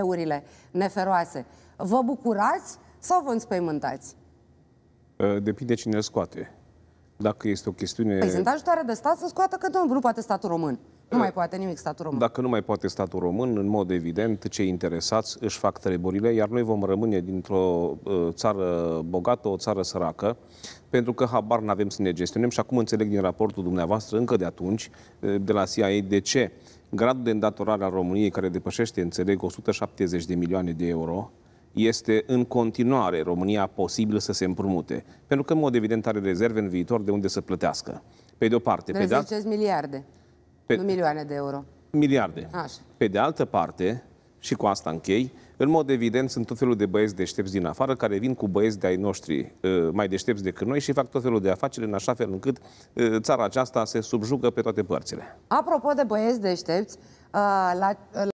urile neferoase. Vă bucurați sau vă înspăimântați? Ă, depinde cine îl scoate. Dacă este o chestiune... Păi sunt ajutoare de stat să scoată că nu nu poate statul român. Nu ă, mai poate nimic statul român. Dacă nu mai poate statul român, în mod evident, cei interesați își fac treburile, iar noi vom rămâne dintr-o ă, țară bogată, o țară săracă, pentru că habar n-avem să ne gestionăm și acum înțeleg din raportul dumneavoastră încă de atunci, de la CIA, de ce gradul de îndatorare al României, care depășește, înțeleg, 170 de milioane de euro, este în continuare România posibil să se împrumute. Pentru că, în mod evident, are rezerve în viitor de unde să plătească. Pe de o parte... Pe de alt... miliarde, pe... nu milioane de euro. Miliarde. Așa. Pe de altă parte, și cu asta închei, în mod evident sunt tot felul de băieți deștepți din afară care vin cu băieți de ai noștri ă, mai deștepți decât noi și fac tot felul de afaceri în așa fel încât ă, țara aceasta se subjugă pe toate părțile. Apropo de băieți deștepți, ă, la,